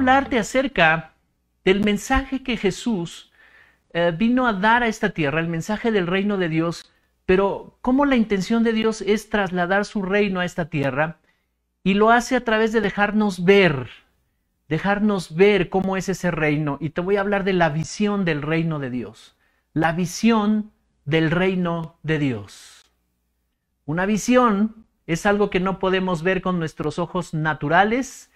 hablarte acerca del mensaje que Jesús eh, vino a dar a esta tierra, el mensaje del reino de Dios, pero cómo la intención de Dios es trasladar su reino a esta tierra y lo hace a través de dejarnos ver, dejarnos ver cómo es ese reino. Y te voy a hablar de la visión del reino de Dios, la visión del reino de Dios. Una visión es algo que no podemos ver con nuestros ojos naturales,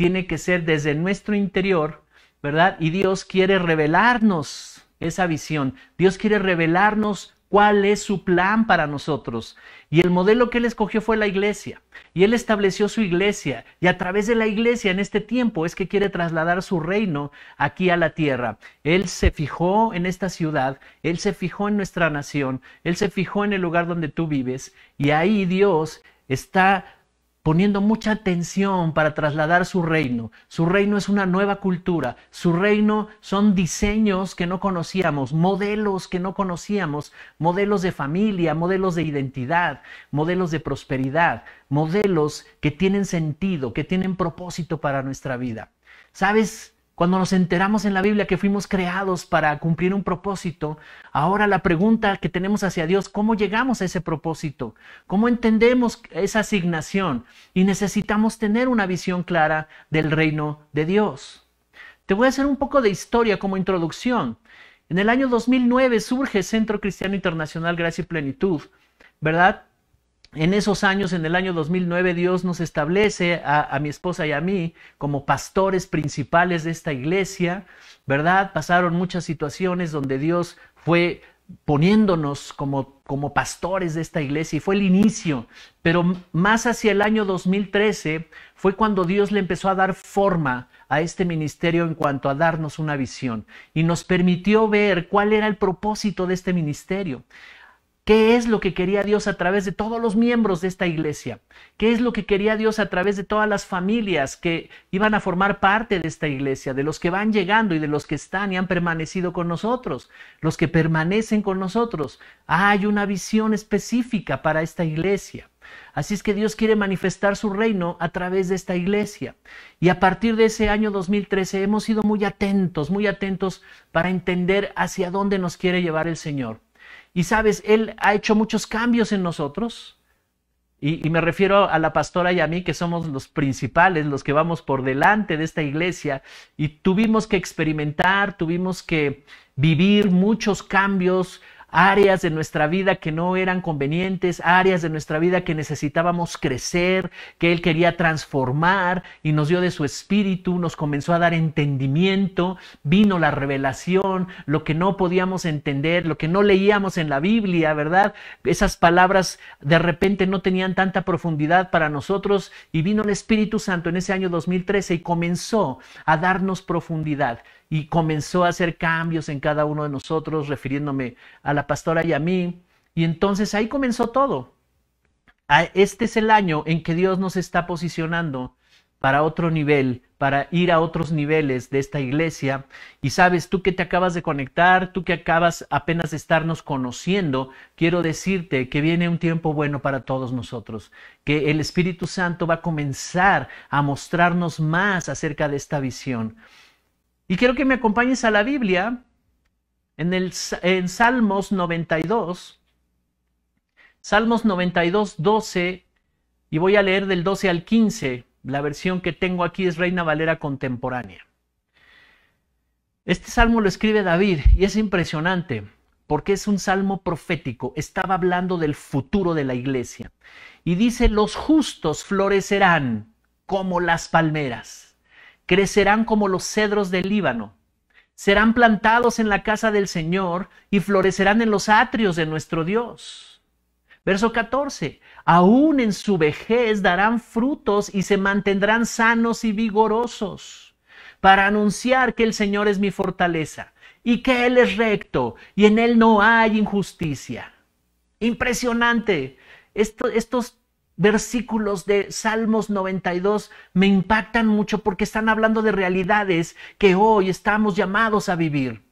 tiene que ser desde nuestro interior, ¿verdad? Y Dios quiere revelarnos esa visión. Dios quiere revelarnos cuál es su plan para nosotros. Y el modelo que él escogió fue la iglesia. Y él estableció su iglesia. Y a través de la iglesia en este tiempo es que quiere trasladar su reino aquí a la tierra. Él se fijó en esta ciudad, él se fijó en nuestra nación, él se fijó en el lugar donde tú vives. Y ahí Dios está poniendo mucha atención para trasladar su reino. Su reino es una nueva cultura, su reino son diseños que no conocíamos, modelos que no conocíamos, modelos de familia, modelos de identidad, modelos de prosperidad, modelos que tienen sentido, que tienen propósito para nuestra vida. ¿Sabes? Cuando nos enteramos en la Biblia que fuimos creados para cumplir un propósito, ahora la pregunta que tenemos hacia Dios, ¿cómo llegamos a ese propósito? ¿Cómo entendemos esa asignación? Y necesitamos tener una visión clara del reino de Dios. Te voy a hacer un poco de historia como introducción. En el año 2009 surge Centro Cristiano Internacional Gracia y Plenitud, ¿verdad? en esos años, en el año 2009, Dios nos establece a, mi esposa y a mí como pastores principales de esta iglesia, ¿verdad? Pasaron muchas situaciones donde Dios fue poniéndonos como, como pastores de esta iglesia y fue el inicio, pero más hacia el año 2013 fue cuando Dios le empezó a dar forma a este ministerio en cuanto a darnos una visión y nos permitió ver cuál era el propósito de este ministerio. ¿Qué es lo que quería Dios a través de todos los miembros de esta iglesia? ¿Qué es lo que quería Dios a través de todas las familias que iban a formar parte de esta iglesia, de los que van llegando y de los que están y han permanecido con nosotros, los que permanecen con nosotros? Ah, hay una visión específica para esta iglesia. Así es que Dios quiere manifestar su reino a través de esta iglesia. Y a partir de ese año 2013 hemos sido muy atentos, muy atentos para entender hacia dónde nos quiere llevar el Señor. Y sabes, Él ha hecho muchos cambios en nosotros. Y, me refiero a la pastora y a mí, que somos los principales, los que vamos por delante de esta iglesia. Y tuvimos que experimentar, tuvimos que vivir muchos cambios, áreas de nuestra vida que no eran convenientes, áreas de nuestra vida que necesitábamos crecer, que Él quería transformar y nos dio de su espíritu, nos comenzó a dar entendimiento, vino la revelación, lo que no podíamos entender, lo que no leíamos en la Biblia, ¿verdad? Esas palabras de repente no tenían tanta profundidad para nosotros y vino el Espíritu Santo en ese año 2013 y comenzó a darnos profundidad y comenzó a hacer cambios en cada uno de nosotros, refiriéndome a la pastora y a mí. Y entonces ahí comenzó todo. Este es el año en que Dios nos está posicionando para otro nivel, para ir a otros niveles de esta iglesia. Y sabes, tú que te acabas de conectar, tú que acabas apenas de estarnos conociendo, quiero decirte que viene un tiempo bueno para todos nosotros, que el Espíritu Santo va a comenzar a mostrarnos más acerca de esta visión. Y quiero que me acompañes a la Biblia en, el, en Salmos 92. Salmos 92, 12. Y voy a leer del 12 al 15. La versión que tengo aquí es Reina Valera contemporánea. Este salmo lo escribe David y es impresionante porque es un salmo profético. Estaba hablando del futuro de la iglesia. Y dice, los justos florecerán como las palmeras crecerán como los cedros del Líbano. Serán plantados en la casa del Señor y florecerán en los atrios de nuestro Dios. Verso 14. Aún en su vejez darán frutos y se mantendrán sanos y vigorosos para anunciar que el Señor es mi fortaleza y que Él es recto y en Él no hay injusticia. Impresionante. estos versículos de Salmos 92 me impactan mucho porque están hablando de realidades que hoy estamos llamados a vivir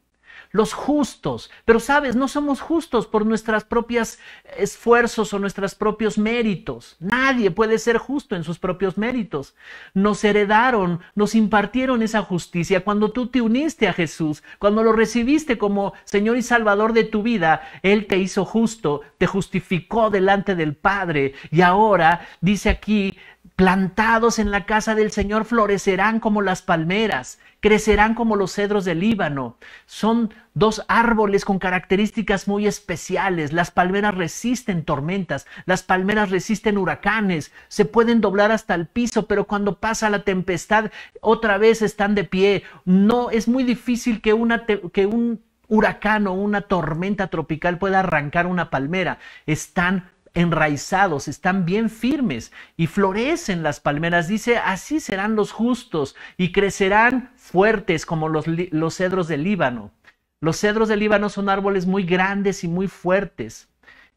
los justos. Pero sabes, no somos justos por nuestros propios esfuerzos o nuestros propios méritos. Nadie puede ser justo en sus propios méritos. Nos heredaron, nos impartieron esa justicia. Cuando tú te uniste a Jesús, cuando lo recibiste como Señor y Salvador de tu vida, Él te hizo justo, te justificó delante del Padre. Y ahora dice aquí Plantados en la casa del Señor florecerán como las palmeras, crecerán como los cedros del Líbano. Son dos árboles con características muy especiales. Las palmeras resisten tormentas, las palmeras resisten huracanes, se pueden doblar hasta el piso, pero cuando pasa la tempestad otra vez están de pie. No, es muy difícil que, un huracán o una tormenta tropical pueda arrancar una palmera. Están enraizados, están bien firmes y florecen las palmeras. Dice, así serán los justos y crecerán fuertes como los, los cedros del Líbano. Los cedros del Líbano son árboles muy grandes y muy fuertes.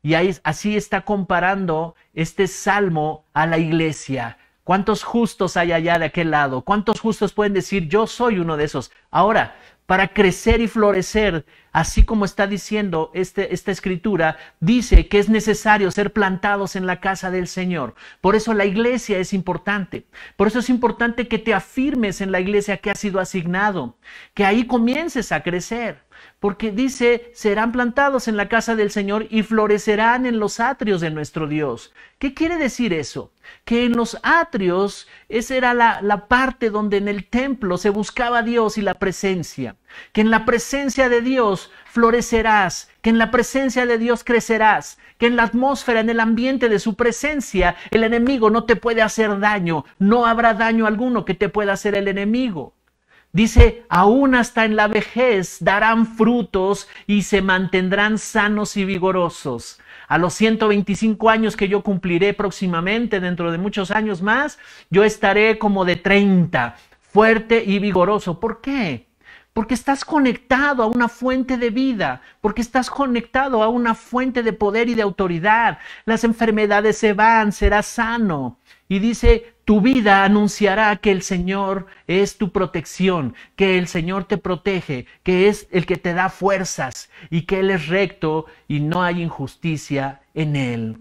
Y ahí, así está comparando este salmo a la iglesia. ¿Cuántos justos hay allá de aquel lado? ¿Cuántos justos pueden decir, yo soy uno de esos? Ahora, para crecer y florecer, así como está diciendo este, esta escritura, dice que es necesario ser plantados en la casa del Señor. Por eso la iglesia es importante. Por eso es importante que te afirmes en la iglesia que ha sido asignado, que ahí comiences a crecer porque dice, serán plantados en la casa del Señor y florecerán en los atrios de nuestro Dios. ¿Qué quiere decir eso? Que en los atrios, esa era la, parte donde en el templo se buscaba Dios y la presencia. Que en la presencia de Dios florecerás, que en la presencia de Dios crecerás, que en la atmósfera, en el ambiente de su presencia, el enemigo no te puede hacer daño, no habrá daño alguno que te pueda hacer el enemigo. Dice, aún hasta en la vejez darán frutos y se mantendrán sanos y vigorosos. A los 125 años que yo cumpliré próximamente, dentro de muchos años más, yo estaré como de 30, fuerte y vigoroso. ¿Por qué? Porque estás conectado a una fuente de vida, porque estás conectado a una fuente de poder y de autoridad. Las enfermedades se van, serás sano. Y dice, tu vida anunciará que el Señor es tu protección, que el Señor te protege, que es el que te da fuerzas y que Él es recto y no hay injusticia en Él.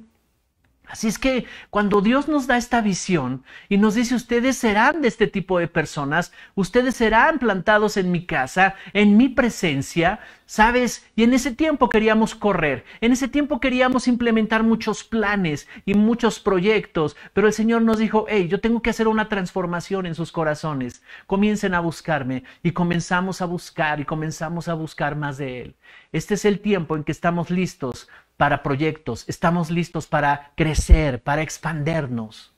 Así es que cuando Dios nos da esta visión y nos dice, ustedes serán de este tipo de personas, ustedes serán plantados en mi casa, en mi presencia, ¿sabes? Y en ese tiempo queríamos correr, en ese tiempo queríamos implementar muchos planes y muchos proyectos, pero el Señor nos dijo, hey, yo tengo que hacer una transformación en sus corazones, comiencen a buscarme y comenzamos a buscar y comenzamos a buscar más de Él. Este es el tiempo en que estamos listos para proyectos, estamos listos para crecer, para expandernos.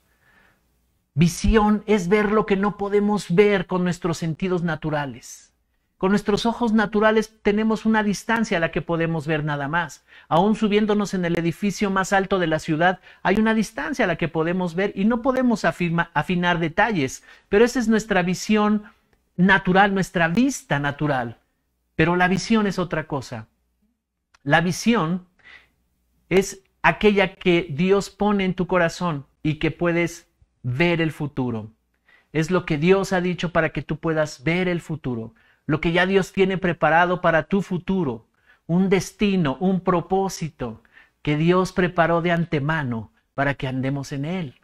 Visión es ver lo que no podemos ver con nuestros sentidos naturales. Con nuestros ojos naturales tenemos una distancia a la que podemos ver nada más. Aún subiéndonos en el edificio más alto de la ciudad, hay una distancia a la que podemos ver y no podemos afinar detalles, pero esa es nuestra visión natural, nuestra vista natural. Pero la visión es otra cosa. La visión es aquella que Dios pone en tu corazón y que puedes ver el futuro. Es lo que Dios ha dicho para que tú puedas ver el futuro, lo que ya Dios tiene preparado para tu futuro, un destino, un propósito que Dios preparó de antemano para que andemos en él.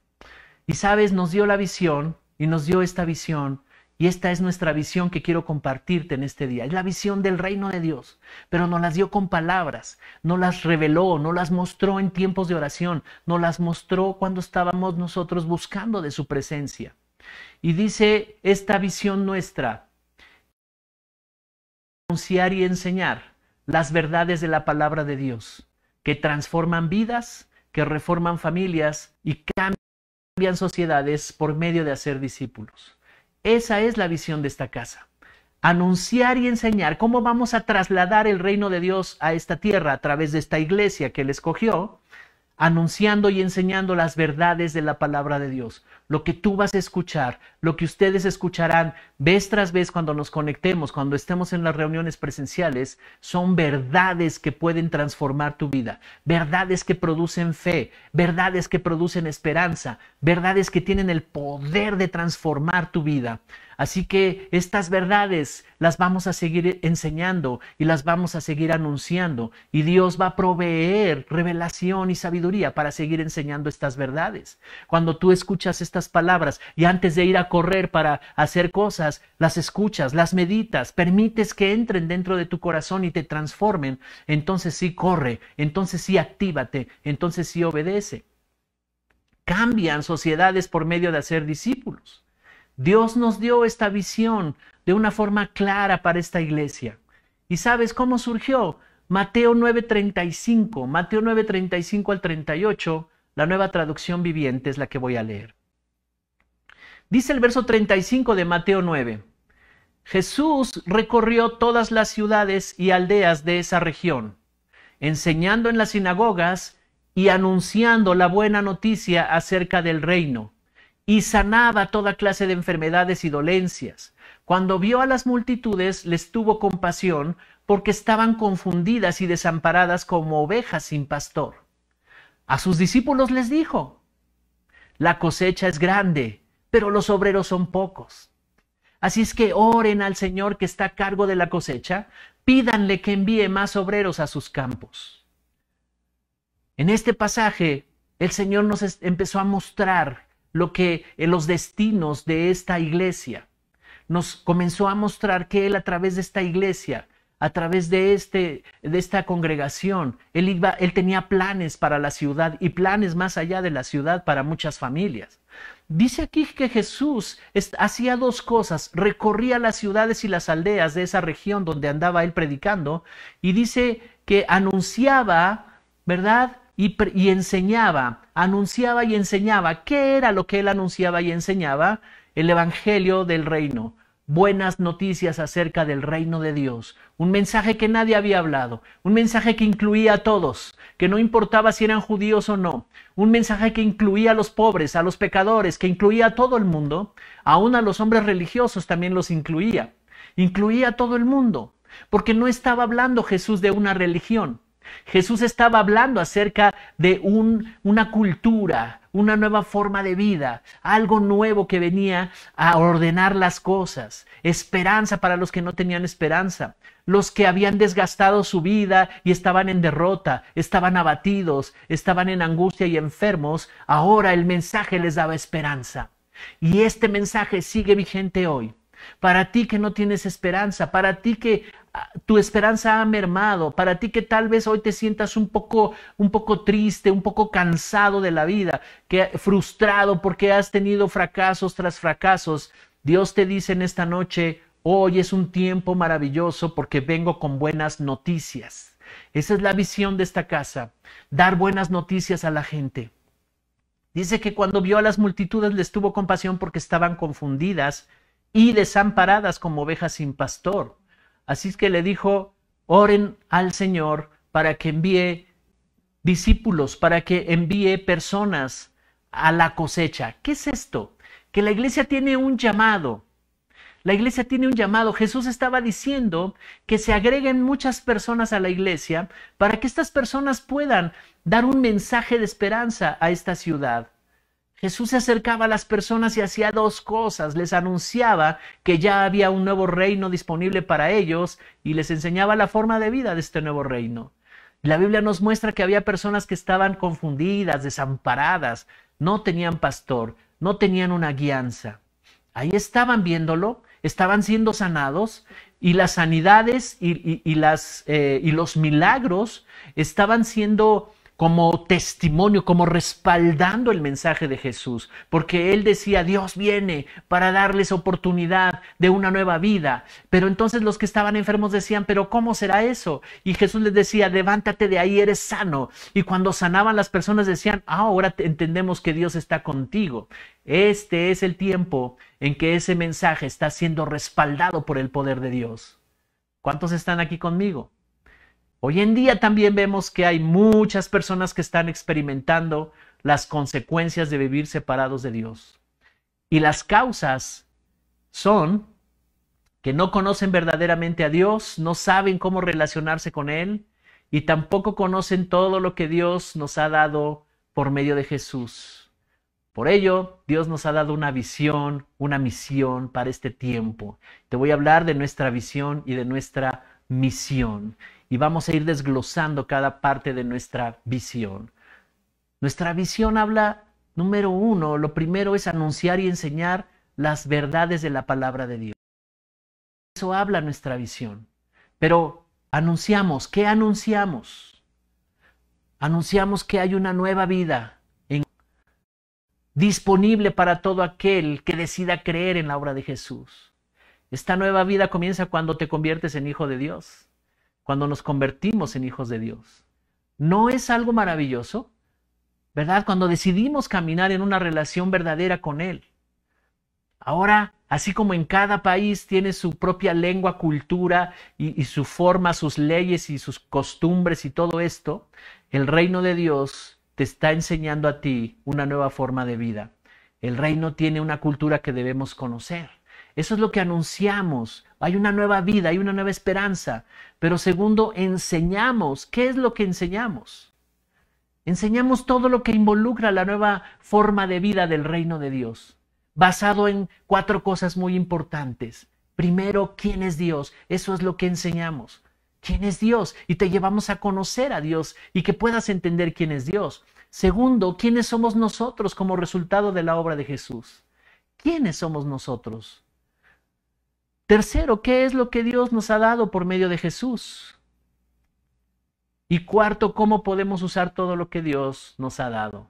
Y sabes, nos dio la visión y nos dio esta visión y esta es nuestra visión que quiero compartirte en este día. Es la visión del reino de Dios, pero no las dio con palabras, no las reveló, no las mostró en tiempos de oración, no las mostró cuando estábamos nosotros buscando de su presencia. Y dice esta visión nuestra, anunciar y enseñar las verdades de la palabra de Dios, que transforman vidas, que reforman familias y cambian sociedades por medio de hacer discípulos. Esa es la visión de esta casa. Anunciar y enseñar cómo vamos a trasladar el reino de Dios a esta tierra a través de esta iglesia que Él escogió anunciando y enseñando las verdades de la palabra de Dios. Lo que tú vas a escuchar, lo que ustedes escucharán vez tras vez cuando nos conectemos, cuando estemos en las reuniones presenciales, son verdades que pueden transformar tu vida, verdades que producen fe, verdades que producen esperanza, verdades que tienen el poder de transformar tu vida. Así que estas verdades las vamos a seguir enseñando y las vamos a seguir anunciando. Y Dios va a proveer revelación y sabiduría para seguir enseñando estas verdades. Cuando tú escuchas estas palabras y antes de ir a correr para hacer cosas, las escuchas, las meditas, permites que entren dentro de tu corazón y te transformen, entonces sí corre, entonces sí actívate, entonces sí obedece. Cambian sociedades por medio de hacer discípulos. Dios nos dio esta visión de una forma clara para esta iglesia. ¿Y sabes cómo surgió? Mateo 9:35, Mateo 9:35 al 38, la nueva traducción viviente es la que voy a leer. Dice el verso 35 de Mateo 9, Jesús recorrió todas las ciudades y aldeas de esa región, enseñando en las sinagogas y anunciando la buena noticia acerca del reino y sanaba toda clase de enfermedades y dolencias. Cuando vio a las multitudes, les tuvo compasión, porque estaban confundidas y desamparadas como ovejas sin pastor. A sus discípulos les dijo, La cosecha es grande, pero los obreros son pocos. Así es que oren al Señor que está a cargo de la cosecha, pídanle que envíe más obreros a sus campos. En este pasaje, el Señor nos empezó a mostrar lo que eh, los destinos de esta iglesia. Nos comenzó a mostrar que él a través de esta iglesia, a través de, este, de esta congregación, él, iba, él tenía planes para la ciudad y planes más allá de la ciudad para muchas familias. Dice aquí que Jesús hacía dos cosas, recorría las ciudades y las aldeas de esa región donde andaba él predicando y dice que anunciaba, ¿verdad? y, enseñaba, anunciaba y enseñaba. ¿Qué era lo que él anunciaba y enseñaba? El Evangelio del Reino, buenas noticias acerca del reino de Dios, un mensaje que nadie había hablado, un mensaje que incluía a todos, que no importaba si eran judíos o no, un mensaje que incluía a los pobres, a los pecadores, que incluía a todo el mundo, aún a los hombres religiosos también los incluía, incluía a todo el mundo, porque no estaba hablando Jesús de una religión, Jesús estaba hablando acerca de un, una cultura, una nueva forma de vida, algo nuevo que venía a ordenar las cosas, esperanza para los que no tenían esperanza, los que habían desgastado su vida y estaban en derrota, estaban abatidos, estaban en angustia y enfermos, ahora el mensaje les daba esperanza. Y este mensaje sigue vigente hoy. Para ti que no tienes esperanza, para ti que Ah, tu esperanza ha mermado, para ti que tal vez hoy te sientas un poco, un poco triste, un poco cansado de la vida, que frustrado porque has tenido fracasos tras fracasos, Dios te dice en esta noche, hoy es un tiempo maravilloso porque vengo con buenas noticias. Esa es la visión de esta casa, dar buenas noticias a la gente. Dice que cuando vio a las multitudes les tuvo compasión porque estaban confundidas y desamparadas como ovejas sin pastor. Así es que le dijo, oren al Señor para que envíe discípulos, para que envíe personas a la cosecha. ¿Qué es esto? Que la iglesia tiene un llamado. La iglesia tiene un llamado. Jesús estaba diciendo que se agreguen muchas personas a la iglesia para que estas personas puedan dar un mensaje de esperanza a esta ciudad. Jesús se acercaba a las personas y hacía dos cosas. Les anunciaba que ya había un nuevo reino disponible para ellos y les enseñaba la forma de vida de este nuevo reino. La Biblia nos muestra que había personas que estaban confundidas, desamparadas, no tenían pastor, no tenían una guianza. Ahí estaban viéndolo, estaban siendo sanados y las sanidades y, y eh, los milagros estaban siendo como testimonio, como respaldando el mensaje de Jesús, porque él decía, Dios viene para darles oportunidad de una nueva vida. Pero entonces los que estaban enfermos decían, pero ¿cómo será eso? Y Jesús les decía, levántate de ahí, eres sano. Y cuando sanaban las personas decían, ah, ahora entendemos que Dios está contigo. Este es el tiempo en que ese mensaje está siendo respaldado por el poder de Dios. ¿Cuántos están aquí conmigo? Hoy en día también vemos que hay muchas personas que están experimentando las consecuencias de vivir separados de Dios. Y las causas son que no conocen verdaderamente a Dios, no saben cómo relacionarse con Él y tampoco conocen todo lo que Dios nos ha dado por medio de Jesús. Por ello, Dios nos ha dado una visión, una misión para este tiempo. Te voy a hablar de nuestra visión y de nuestra misión y vamos a ir desglosando cada parte de nuestra visión. Nuestra visión habla, número uno, lo primero es anunciar y enseñar las verdades de la palabra de Dios. Eso habla nuestra visión. Pero anunciamos, ¿qué anunciamos? Anunciamos que hay una nueva vida disponible para todo aquel que decida creer en la obra de Jesús. Esta nueva vida comienza cuando te conviertes en hijo de Dios cuando nos convertimos en hijos de Dios. ¿No es algo maravilloso? ¿Verdad? Cuando decidimos caminar en una relación verdadera con Él. Ahora, así como en cada país tiene su propia lengua, cultura y, su forma, sus leyes y sus costumbres y todo esto, el reino de Dios te está enseñando a ti una nueva forma de vida. El reino tiene una cultura que debemos conocer. Eso es lo que anunciamos. Hay una nueva vida, hay una nueva esperanza. Pero segundo, enseñamos. ¿Qué es lo que enseñamos? Enseñamos todo lo que involucra la nueva forma de vida del reino de Dios, basado en cuatro cosas muy importantes. Primero, ¿quién es Dios? Eso es lo que enseñamos. ¿Quién es Dios? Y te llevamos a conocer a Dios y que puedas entender quién es Dios. Segundo, ¿quiénes somos nosotros como resultado de la obra de Jesús? ¿Quiénes somos nosotros? Tercero, ¿qué es lo que Dios nos ha dado por medio de Jesús? Y cuarto, ¿cómo podemos usar todo lo que Dios nos ha dado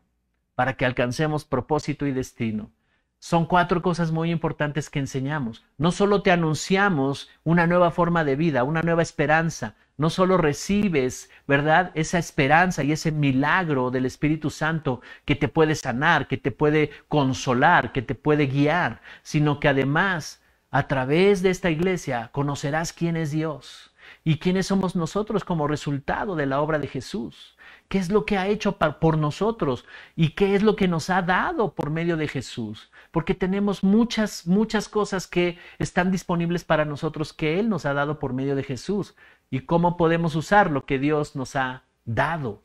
para que alcancemos propósito y destino? Son cuatro cosas muy importantes que enseñamos. No solo te anunciamos una nueva forma de vida, una nueva esperanza, no solo recibes, ¿verdad? Esa esperanza y ese milagro del Espíritu Santo que te puede sanar, que te puede consolar, que te puede guiar, sino que además a través de esta iglesia conocerás quién es Dios y quiénes somos nosotros como resultado de la obra de Jesús. ¿Qué es lo que ha hecho por nosotros y qué es lo que nos ha dado por medio de Jesús? Porque tenemos muchas, muchas cosas que están disponibles para nosotros que Él nos ha dado por medio de Jesús y cómo podemos usar lo que Dios nos ha dado.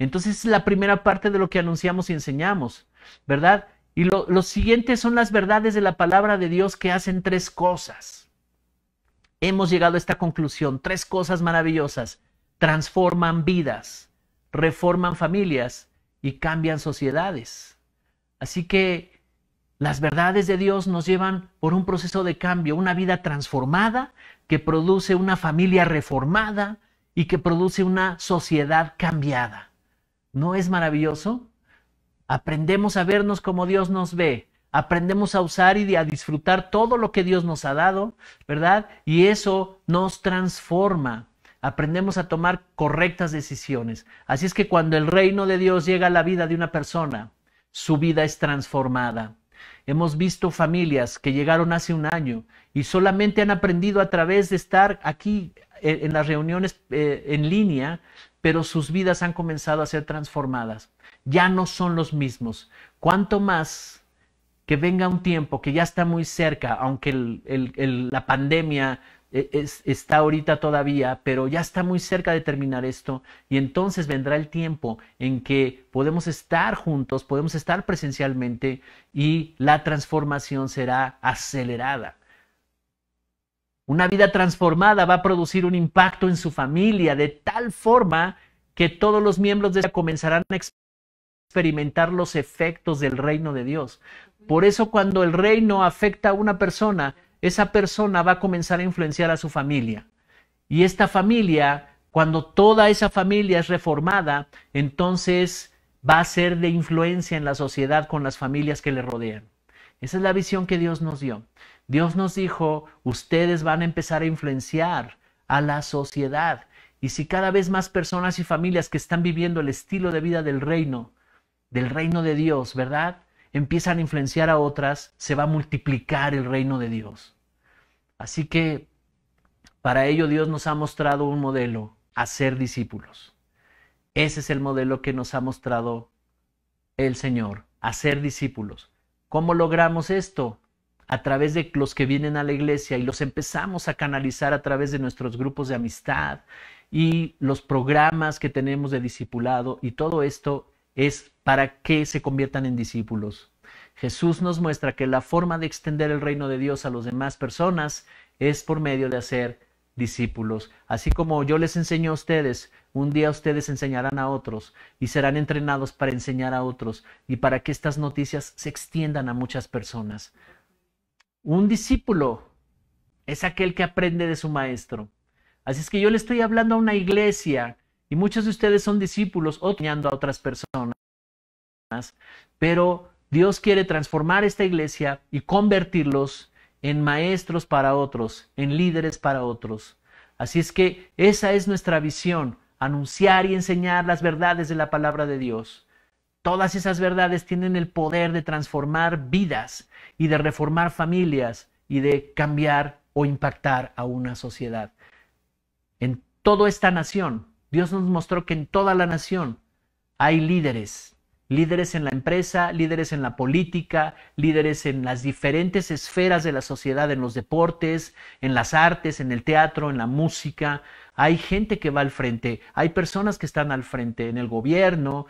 Entonces, es la primera parte de lo que anunciamos y enseñamos, ¿verdad? Y lo, lo siguiente son las verdades de la palabra de Dios que hacen tres cosas. Hemos llegado a esta conclusión, tres cosas maravillosas. Transforman vidas, reforman familias y cambian sociedades. Así que las verdades de Dios nos llevan por un proceso de cambio, una vida transformada que produce una familia reformada y que produce una sociedad cambiada. ¿No es maravilloso? Aprendemos a vernos como Dios nos ve. Aprendemos a usar y a disfrutar todo lo que Dios nos ha dado, ¿verdad? Y eso nos transforma. Aprendemos a tomar correctas decisiones. Así es que cuando el reino de Dios llega a la vida de una persona, su vida es transformada. Hemos visto familias que llegaron hace un año y solamente han aprendido a través de estar aquí eh, en las reuniones eh, en línea, pero sus vidas han comenzado a ser transformadas ya no son los mismos. Cuanto más que venga un tiempo que ya está muy cerca, aunque la pandemia eh, está ahorita todavía, pero ya está muy cerca de terminar esto y entonces vendrá el tiempo en que podemos estar juntos, podemos estar presencialmente y la transformación será acelerada. Una vida transformada va a producir un impacto en su familia de tal forma que todos los miembros de ella comenzarán a experimentar los efectos del reino de Dios. Por eso cuando el reino afecta a una persona, esa persona va a comenzar a influenciar a su familia. Y esta familia, cuando toda esa familia es reformada, entonces va a ser de influencia en la sociedad con las familias que le rodean. Esa es la visión que Dios nos dio. Dios nos dijo, ustedes van a empezar a influenciar a la sociedad. Y si cada vez más personas y familias que están viviendo el estilo de vida del reino del reino de Dios, ¿verdad? Empiezan a influenciar a otras, se va a multiplicar el reino de Dios. Así que para ello Dios nos ha mostrado un modelo, hacer discípulos. Ese es el modelo que nos ha mostrado el Señor, hacer discípulos. ¿Cómo logramos esto? A través de los que vienen a la iglesia y los empezamos a canalizar a través de nuestros grupos de amistad y los programas que tenemos de discipulado y todo esto es para que se conviertan en discípulos. Jesús nos muestra que la forma de extender el reino de Dios a las demás personas es por medio de hacer discípulos. Así como yo les enseño a ustedes, un día ustedes enseñarán a otros y serán entrenados para enseñar a otros y para que estas noticias se extiendan a muchas personas. Un discípulo es aquel que aprende de su maestro. Así es que yo le estoy hablando a una iglesia y muchos de ustedes son discípulos o enseñando a otras personas. Pero Dios quiere transformar esta iglesia y convertirlos en maestros para otros, en líderes para otros. Así es que esa es nuestra visión, anunciar y enseñar las verdades de la palabra de Dios. Todas esas verdades tienen el poder de transformar vidas y de reformar familias y de cambiar o impactar a una sociedad. En toda esta nación Dios nos mostró que en toda la nación hay líderes, líderes en la empresa, líderes en la política, líderes en las diferentes esferas de la sociedad, en los deportes, en las artes, en el teatro, en la música. Hay gente que va al frente, hay personas que están al frente en el gobierno.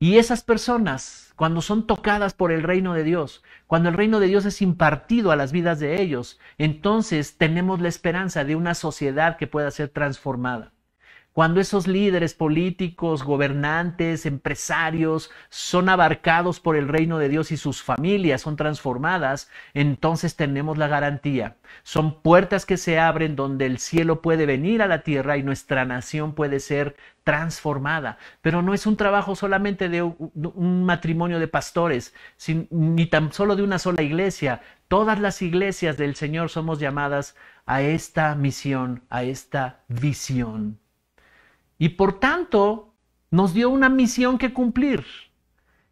Y esas personas, cuando son tocadas por el reino de Dios, cuando el reino de Dios es impartido a las vidas de ellos, entonces tenemos la esperanza de una sociedad que pueda ser transformada cuando esos líderes políticos, gobernantes, empresarios son abarcados por el reino de Dios y sus familias son transformadas, entonces tenemos la garantía. Son puertas que se abren donde el cielo puede venir a la tierra y nuestra nación puede ser transformada. Pero no es un trabajo solamente de un matrimonio de pastores, ni tan solo de una sola iglesia. Todas las iglesias del Señor somos llamadas a esta misión, a esta visión. Y por tanto, nos dio una misión que cumplir.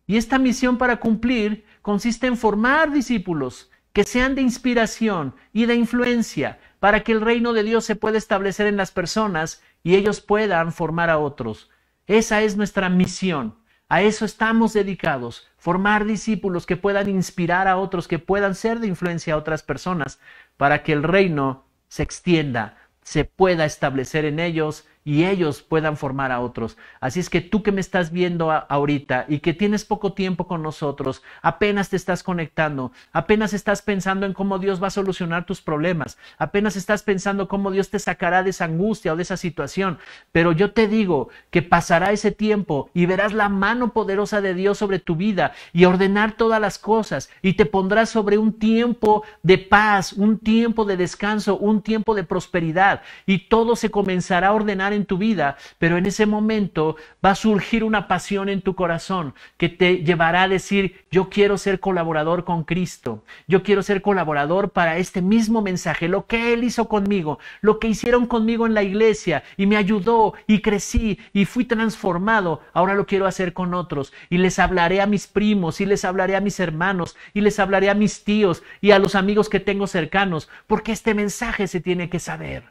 Y esta misión para cumplir consiste en formar discípulos que sean de inspiración y de influencia para que el reino de Dios se pueda establecer en las personas y ellos puedan formar a otros. Esa es nuestra misión. A eso estamos dedicados, formar discípulos que puedan inspirar a otros, que puedan ser de influencia a otras personas, para que el reino se extienda, se pueda establecer en ellos y ellos puedan formar a otros. Así es que tú que me estás viendo ahorita y que tienes poco tiempo con nosotros, apenas te estás conectando, apenas estás pensando en cómo Dios va a solucionar tus problemas, apenas estás pensando cómo Dios te sacará de esa angustia o de esa situación. Pero yo te digo que pasará ese tiempo y verás la mano poderosa de Dios sobre tu vida y ordenar todas las cosas y te pondrás sobre un tiempo de paz, un tiempo de descanso, un tiempo de prosperidad y todo se comenzará a ordenar en tu vida, pero en ese momento va a surgir una pasión en tu corazón que te llevará a decir, yo quiero ser colaborador con Cristo, yo quiero ser colaborador para este mismo mensaje, lo que Él hizo conmigo, lo que hicieron conmigo en la iglesia y me ayudó y crecí y fui transformado, ahora lo quiero hacer con otros y les hablaré a mis primos y les hablaré a mis hermanos y les hablaré a mis tíos y a los amigos que tengo cercanos, porque este mensaje se tiene que saber.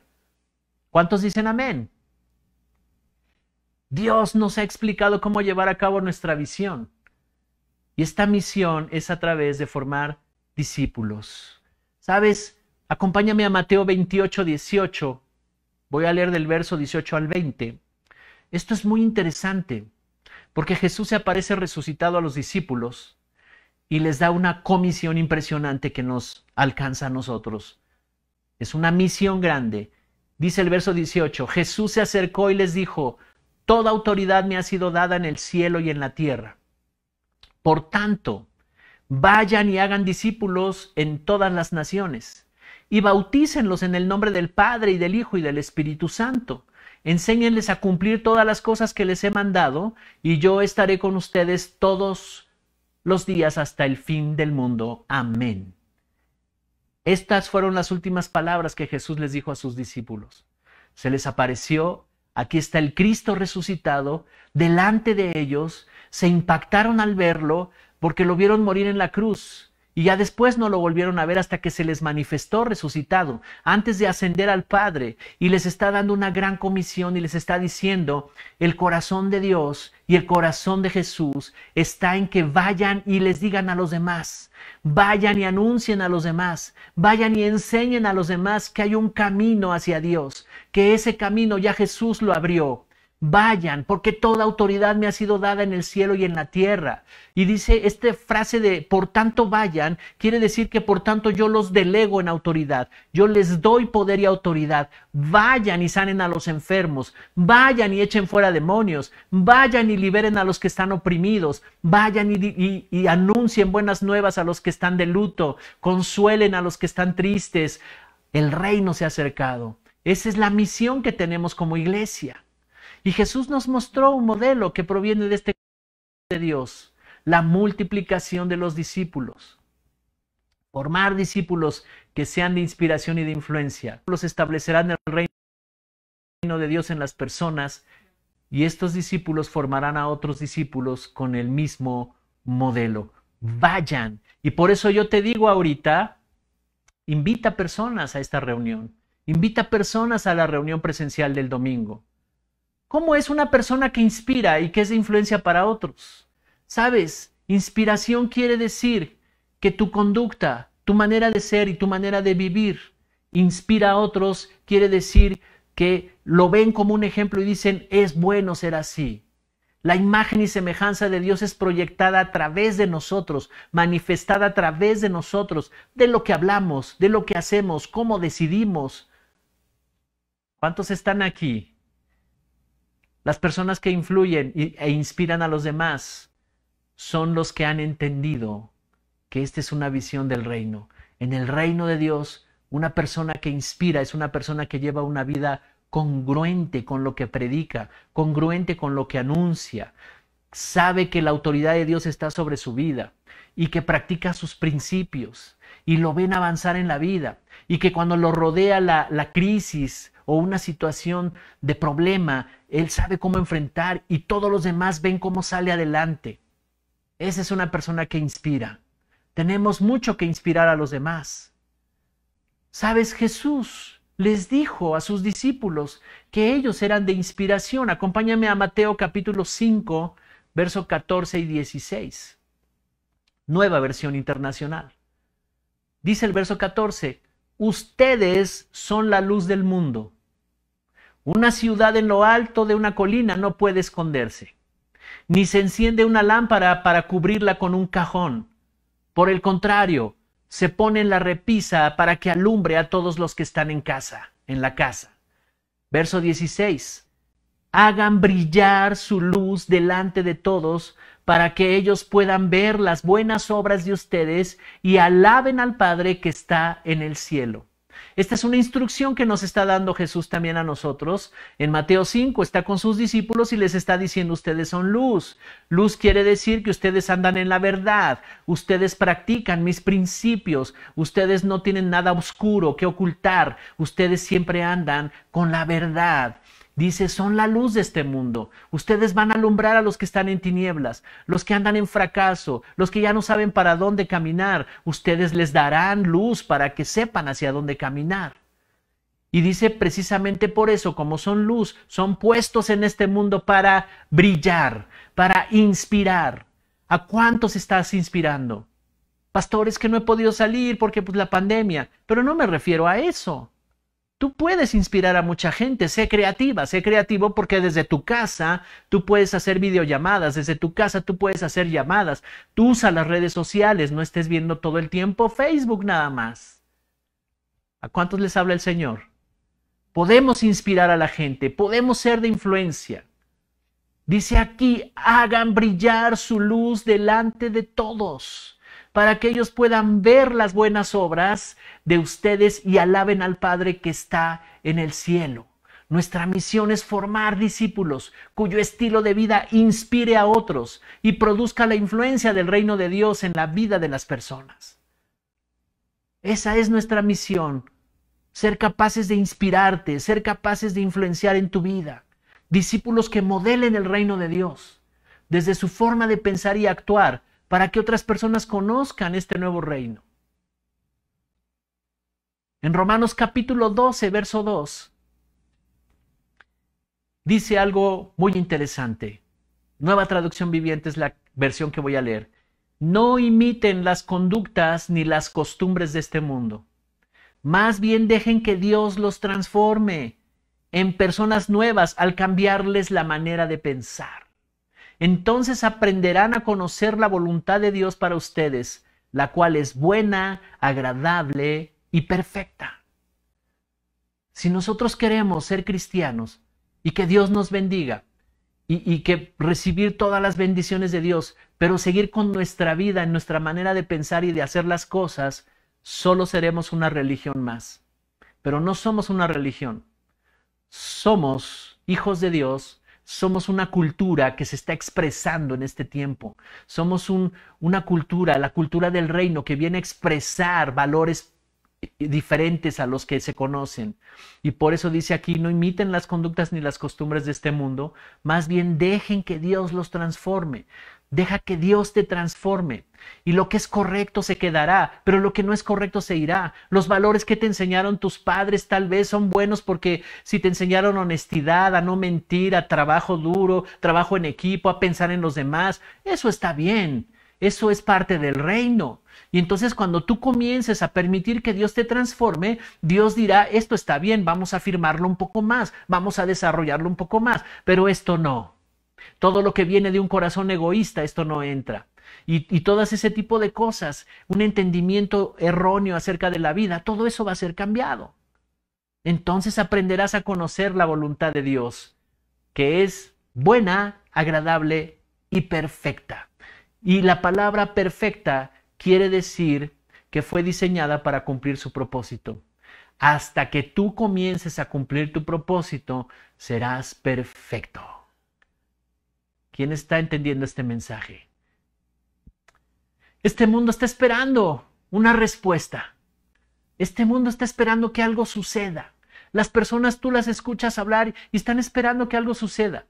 ¿Cuántos dicen amén? Dios nos ha explicado cómo llevar a cabo nuestra visión. Y esta misión es a través de formar discípulos. ¿Sabes? Acompáñame a Mateo 28, 18. Voy a leer del verso 18 al 20. Esto es muy interesante, porque Jesús se aparece resucitado a los discípulos y les da una comisión impresionante que nos alcanza a nosotros. Es una misión grande. Dice el verso 18, Jesús se acercó y les dijo, Toda autoridad me ha sido dada en el cielo y en la tierra. Por tanto, vayan y hagan discípulos en todas las naciones, y bautícenlos en el nombre del Padre y del Hijo y del Espíritu Santo. Enséñenles a cumplir todas las cosas que les he mandado, y yo estaré con ustedes todos los días hasta el fin del mundo. Amén. Estas fueron las últimas palabras que Jesús les dijo a sus discípulos. Se les apareció Aquí está el Cristo resucitado, delante de ellos, se impactaron al verlo porque lo vieron morir en la cruz y ya después no lo volvieron a ver hasta que se les manifestó resucitado, antes de ascender al Padre, y les está dando una gran comisión y les está diciendo, el corazón de Dios y el corazón de Jesús está en que vayan y les digan a los demás, vayan y anuncien a los demás, vayan y enseñen a los demás que hay un camino hacia Dios, que ese camino ya Jesús lo abrió. Vayan, porque toda autoridad me ha sido dada en el cielo y en la tierra. Y dice esta frase de por tanto vayan, quiere decir que por tanto yo los delego en autoridad, yo les doy poder y autoridad. Vayan y sanen a los enfermos, vayan y echen fuera demonios, vayan y liberen a los que están oprimidos, vayan y, y anuncien buenas nuevas a los que están de luto, consuelen a los que están tristes. El reino se ha acercado. Esa es la misión que tenemos como iglesia. Y Jesús nos mostró un modelo que proviene de este de Dios, la multiplicación de los discípulos. Formar discípulos que sean de inspiración y de influencia. Los establecerán el reino de Dios en las personas y estos discípulos formarán a otros discípulos con el mismo modelo. Vayan. Y por eso yo te digo ahorita, invita personas a esta reunión. Invita personas a la reunión presencial del domingo. ¿Cómo es una persona que inspira y que es de influencia para otros? Sabes, inspiración quiere decir que tu conducta, tu manera de ser y tu manera de vivir inspira a otros, quiere decir que lo ven como un ejemplo y dicen, es bueno ser así. La imagen y semejanza de Dios es proyectada a través de nosotros, manifestada a través de nosotros, de lo que hablamos, de lo que hacemos, cómo decidimos, ¿Cuántos están aquí? Las personas que influyen e inspiran a los demás son los que han entendido que esta es una visión del reino. En el reino de Dios, una persona que inspira es una persona que lleva una vida congruente con lo que predica, congruente con lo que anuncia, sabe que la autoridad de Dios está sobre su vida y que practica sus principios y lo ven avanzar en la vida y que cuando lo rodea la, la crisis o una situación de problema, él sabe cómo enfrentar y todos los demás ven cómo sale adelante. Esa es una persona que inspira. Tenemos mucho que inspirar a los demás. Sabes, Jesús les dijo a sus discípulos que ellos eran de inspiración. Acompáñame a Mateo capítulo 5, verso 14 y 16. Nueva versión internacional. Dice el verso 14, ustedes son la luz del mundo. Una ciudad en lo alto de una colina no puede esconderse, ni se enciende una lámpara para cubrirla con un cajón. Por el contrario, se pone en la repisa para que alumbre a todos los que están en casa, en la casa. Verso 16. Hagan brillar su luz delante de todos para que ellos puedan ver las buenas obras de ustedes y alaben al Padre que está en el cielo. Esta es una instrucción que nos está dando Jesús también a nosotros. En Mateo 5 está con sus discípulos y les está diciendo, ustedes son luz. Luz quiere decir que ustedes andan en la verdad, ustedes practican mis principios, ustedes no tienen nada oscuro que ocultar, ustedes siempre andan con la verdad. Dice, son la luz de este mundo. Ustedes van a alumbrar a los que están en tinieblas, los que andan en fracaso, los que ya no saben para dónde caminar. Ustedes les darán luz para que sepan hacia dónde caminar. Y dice precisamente por eso, como son luz, son puestos en este mundo para brillar, para inspirar. ¿A cuántos estás inspirando? Pastores que no he podido salir porque pues la pandemia, pero no me refiero a eso. Tú puedes inspirar a mucha gente, sé creativa, sé creativo porque desde tu casa tú puedes hacer videollamadas, desde tu casa tú puedes hacer llamadas, tú usa las redes sociales, no estés viendo todo el tiempo Facebook nada más. ¿A cuántos les habla el Señor? Podemos inspirar a la gente, podemos ser de influencia. Dice aquí, hagan brillar su luz delante de todos para que ellos puedan ver las buenas obras de ustedes y alaben al Padre que está en el cielo. Nuestra misión es formar discípulos cuyo estilo de vida inspire a otros y produzca la influencia del reino de Dios en la vida de las personas. Esa es nuestra misión, ser capaces de inspirarte, ser capaces de influenciar en tu vida. Discípulos que modelen el reino de Dios desde su forma de pensar y actuar, para que otras personas conozcan este nuevo reino. En Romanos capítulo 12, verso 2, dice algo muy interesante. Nueva traducción viviente es la versión que voy a leer. No imiten las conductas ni las costumbres de este mundo. Más bien dejen que Dios los transforme en personas nuevas al cambiarles la manera de pensar. Entonces aprenderán a conocer la voluntad de Dios para ustedes, la cual es buena, agradable y perfecta. Si nosotros queremos ser cristianos y que Dios nos bendiga y, que recibir todas las bendiciones de Dios, pero seguir con nuestra vida, en nuestra manera de pensar y de hacer las cosas, solo seremos una religión más. Pero no somos una religión. Somos hijos de Dios somos una cultura que se está expresando en este tiempo. Somos una cultura, la cultura del reino, que viene a expresar valores diferentes a los que se conocen. Y por eso dice aquí, no imiten las conductas ni las costumbres de este mundo, más bien dejen que Dios los transforme. Deja que Dios te transforme. Y lo que es correcto se quedará, pero lo que no es correcto se irá. Los valores que te enseñaron tus padres tal vez son buenos porque si te enseñaron honestidad, a no mentir, a trabajo duro, trabajo en equipo, a pensar en los demás, eso está bien. Eso es parte del reino. Y entonces cuando tú comiences a permitir que Dios te transforme, Dios dirá, esto está bien, vamos a afirmarlo un poco más, vamos a desarrollarlo un poco más, pero esto no. Todo lo que viene de un corazón egoísta, esto no entra. Y, y todas ese tipo de cosas, un entendimiento erróneo acerca de la vida, todo eso va a ser cambiado. Entonces aprenderás a conocer la voluntad de Dios, que es buena, agradable y perfecta. Y la palabra perfecta quiere decir que fue diseñada para cumplir su propósito. Hasta que tú comiences a cumplir tu propósito, serás perfecto. ¿Quién está entendiendo este mensaje? Este mundo está esperando una respuesta. Este mundo está esperando que algo suceda. Las personas tú las escuchas hablar y están esperando que algo suceda.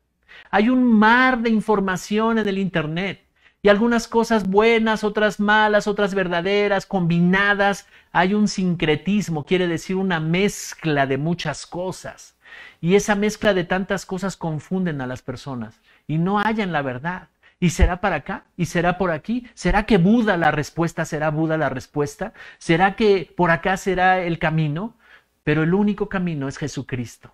Hay un mar de información en el Internet y algunas cosas buenas, otras malas, otras verdaderas, combinadas. Hay un sincretismo, quiere decir una mezcla de muchas cosas. Y esa mezcla de tantas cosas confunden a las personas y no hallan la verdad. ¿Y será para acá? ¿Y será por aquí? ¿Será que Buda la respuesta? ¿Será Buda la respuesta? ¿Será que por acá será el camino? Pero el único camino es Jesucristo.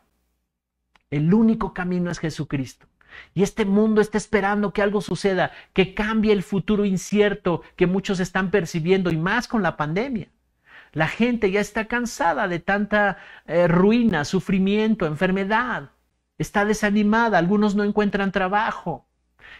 El único camino es Jesucristo. Y este mundo está esperando que algo suceda, que cambie el futuro incierto que muchos están percibiendo y más con la pandemia. La gente ya está cansada de tanta eh, ruina, sufrimiento, enfermedad está desanimada, algunos no encuentran trabajo.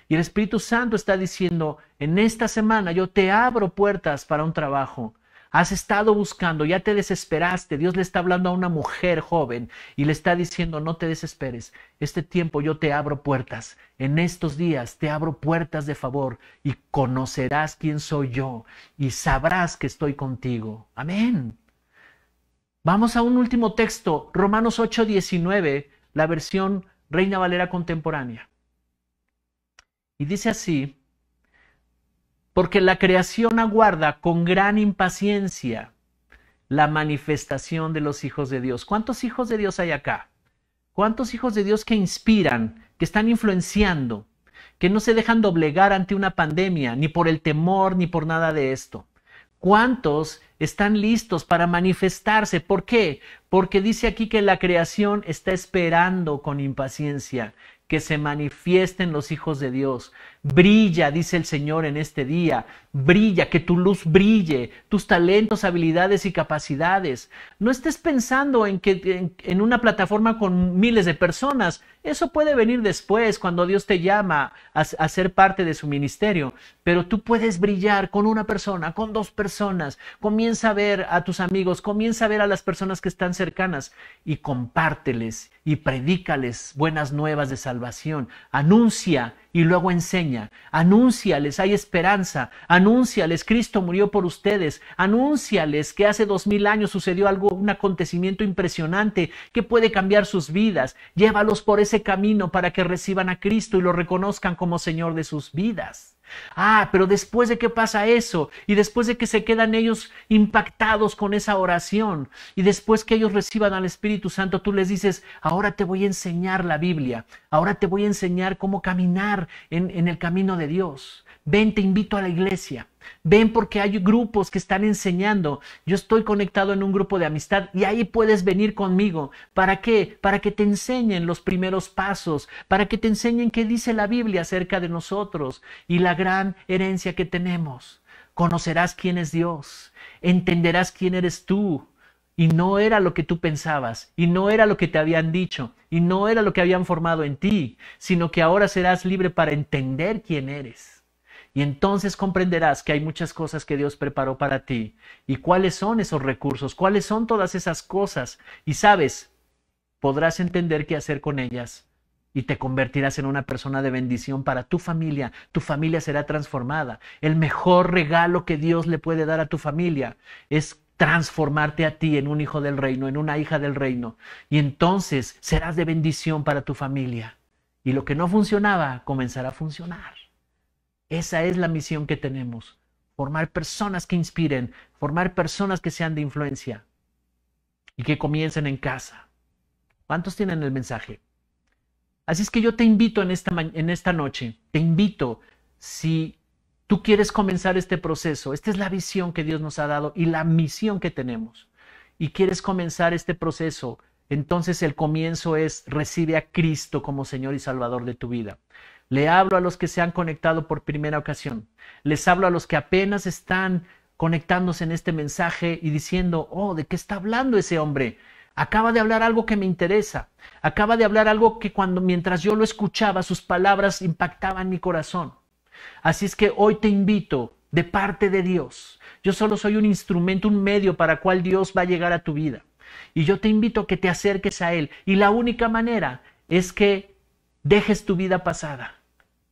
Y el Espíritu Santo está diciendo, en esta semana yo te abro puertas para un trabajo. Has estado buscando, ya te desesperaste. Dios le está hablando a una mujer joven y le está diciendo, no te desesperes. Este tiempo yo te abro puertas. En estos días te abro puertas de favor y conocerás quién soy yo y sabrás que estoy contigo. Amén. Vamos a un último texto, Romanos 8, 19 la versión Reina Valera contemporánea. Y dice así, porque la creación aguarda con gran impaciencia la manifestación de los hijos de Dios. ¿Cuántos hijos de Dios hay acá? ¿Cuántos hijos de Dios que inspiran, que están influenciando, que no se dejan doblegar ante una pandemia, ni por el temor, ni por nada de esto? ¿Cuántos están listos para manifestarse? ¿Por qué? Porque dice aquí que la creación está esperando con impaciencia que se manifiesten los hijos de Dios. Brilla, dice el Señor en este día, Brilla, que tu luz brille, tus talentos, habilidades y capacidades. No estés pensando en que en, una plataforma con miles de personas. Eso puede venir después cuando Dios te llama a, a ser parte de su ministerio. Pero tú puedes brillar con una persona, con dos personas. Comienza a ver a tus amigos, comienza a ver a las personas que están cercanas y compárteles y predícales buenas nuevas de salvación. Anuncia y luego enseña. Anúnciales, hay esperanza. Anúnciales, Cristo murió por ustedes. Anúnciales que hace dos mil años sucedió algo, un acontecimiento impresionante que puede cambiar sus vidas. Llévalos por ese camino para que reciban a Cristo y lo reconozcan como Señor de sus vidas. Ah, pero después de que pasa eso, y después de que se quedan ellos impactados con esa oración, y después que ellos reciban al Espíritu Santo, tú les dices, ahora te voy a enseñar la Biblia, ahora te voy a enseñar cómo caminar en, en el camino de Dios. Ven, te invito a la iglesia ven porque hay grupos que están enseñando. Yo estoy conectado en un grupo de amistad y ahí puedes venir conmigo. ¿Para qué? Para que te enseñen los primeros pasos, para que te enseñen qué dice la Biblia acerca de nosotros y la gran herencia que tenemos. Conocerás quién es Dios, entenderás quién eres tú. Y no era lo que tú pensabas, y no era lo que te habían dicho, y no era lo que habían formado en ti, sino que ahora serás libre para entender quién eres. Y entonces comprenderás que hay muchas cosas que Dios preparó para ti. ¿Y cuáles son esos recursos? ¿Cuáles son todas esas cosas? Y sabes, podrás entender qué hacer con ellas y te convertirás en una persona de bendición para tu familia. Tu familia será transformada. El mejor regalo que Dios le puede dar a tu familia es transformarte a ti en un hijo del reino, en una hija del reino. Y entonces serás de bendición para tu familia. Y lo que no funcionaba comenzará a funcionar. Esa es la misión que tenemos, formar personas que inspiren, formar personas que sean de influencia y que comiencen en casa. ¿Cuántos tienen el mensaje? Así es que yo te invito en esta, en esta noche, te invito, si tú quieres comenzar este proceso, esta es la visión que Dios nos ha dado y la misión que tenemos, y quieres comenzar este proceso, entonces el comienzo es recibe a Cristo como Señor y Salvador de tu vida. Le hablo a los que se han conectado por primera ocasión. Les hablo a los que apenas están conectándose en este mensaje y diciendo, oh, ¿de qué está hablando ese hombre? Acaba de hablar algo que me interesa. Acaba de hablar algo que cuando mientras yo lo escuchaba, sus palabras impactaban mi corazón. Así es que hoy te invito de parte de Dios. Yo solo soy un instrumento, un medio para cual Dios va a llegar a tu vida. Y yo te invito a que te acerques a Él. Y la única manera es que dejes tu vida pasada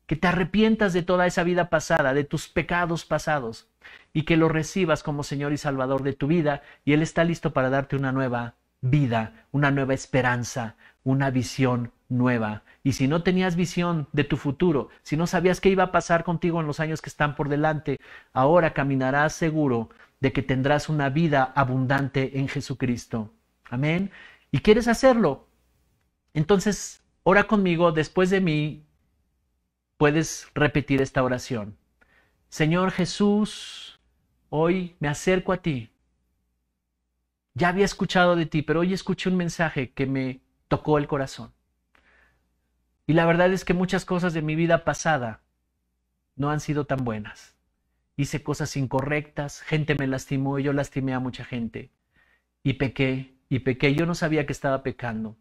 que te arrepientas de toda esa vida pasada, de tus pecados pasados, y que lo recibas como Señor y Salvador de tu vida, y Él está listo para darte una nueva vida, una nueva esperanza, una visión nueva. Y si no tenías visión de tu futuro, si no sabías qué iba a pasar contigo en los años que están por delante, ahora caminarás seguro de que tendrás una vida abundante en Jesucristo. Amén. ¿Y quieres hacerlo? Entonces, ora conmigo después de mí puedes repetir esta oración. Señor Jesús, hoy me acerco a ti. Ya había escuchado de ti, pero hoy escuché un mensaje que me tocó el corazón. Y la verdad es que muchas cosas de mi vida pasada no han sido tan buenas. Hice cosas incorrectas, gente me lastimó y yo lastimé a mucha gente. Y pequé, y pequé, yo no sabía que estaba pecando.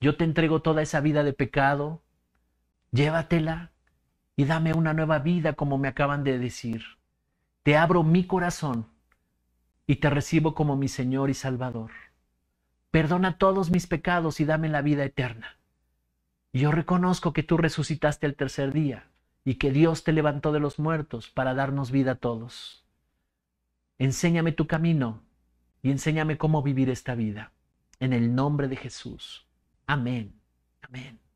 Yo te entrego toda esa vida de pecado, llévatela y dame una nueva vida como me acaban de decir. Te abro mi corazón y te recibo como mi Señor y Salvador. Perdona todos mis pecados y dame la vida eterna. Yo reconozco que tú resucitaste el tercer día y que Dios te levantó de los muertos para darnos vida a todos. Enséñame tu camino y enséñame cómo vivir esta vida. En el nombre de Jesús. Amén. Amén.